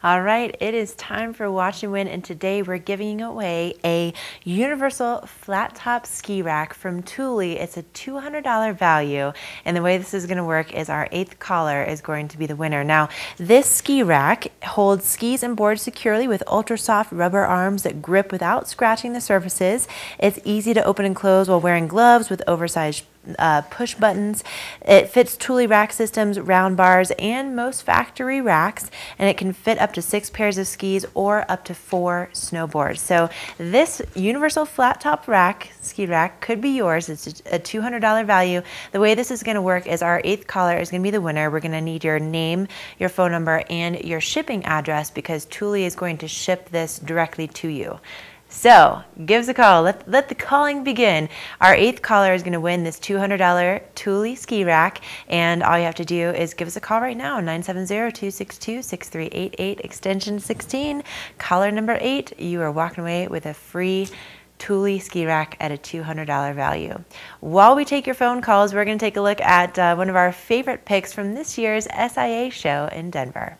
All right, it is time for Watch and Win, and today we're giving away a universal flat top ski rack from Thule. It's a $200 value, and the way this is going to work is our eighth caller is going to be the winner. Now, this ski rack holds skis and boards securely with ultra soft rubber arms that grip without scratching the surfaces. It's easy to open and close while wearing gloves with oversized uh, push buttons. It fits Thule rack systems, round bars, and most factory racks, and it can fit up to six pairs of skis or up to four snowboards. So this universal flat top rack, ski rack, could be yours. It's a $200 value. The way this is gonna work is our eighth caller is gonna be the winner. We're gonna need your name, your phone number, and your shipping address because Thule is going to ship this directly to you. So give us a call. Let, let the calling begin. Our eighth caller is going to win this $200 Thule ski rack. And all you have to do is give us a call right now, 970-262-6388, extension 16. Caller number eight, you are walking away with a free Thule ski rack at a $200 value. While we take your phone calls, we're going to take a look at uh, one of our favorite picks from this year's SIA show in Denver.